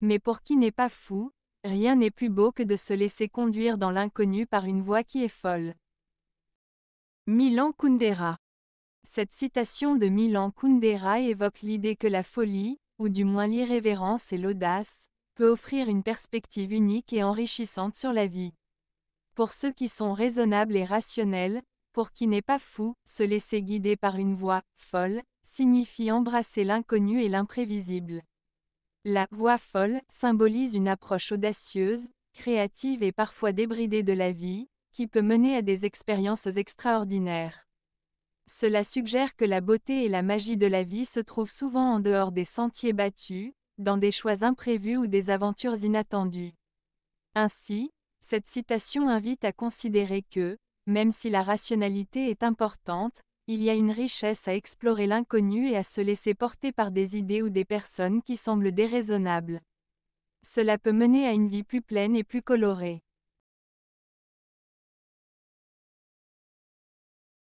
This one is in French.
Mais pour qui n'est pas fou, rien n'est plus beau que de se laisser conduire dans l'inconnu par une voix qui est folle. Milan Kundera Cette citation de Milan Kundera évoque l'idée que la folie, ou du moins l'irrévérence et l'audace, peut offrir une perspective unique et enrichissante sur la vie. Pour ceux qui sont raisonnables et rationnels, pour qui n'est pas fou, se laisser guider par une voix folle signifie embrasser l'inconnu et l'imprévisible. La voix folle symbolise une approche audacieuse, créative et parfois débridée de la vie, qui peut mener à des expériences extraordinaires. Cela suggère que la beauté et la magie de la vie se trouvent souvent en dehors des sentiers battus, dans des choix imprévus ou des aventures inattendues. Ainsi, cette citation invite à considérer que, même si la rationalité est importante, il y a une richesse à explorer l'inconnu et à se laisser porter par des idées ou des personnes qui semblent déraisonnables. Cela peut mener à une vie plus pleine et plus colorée.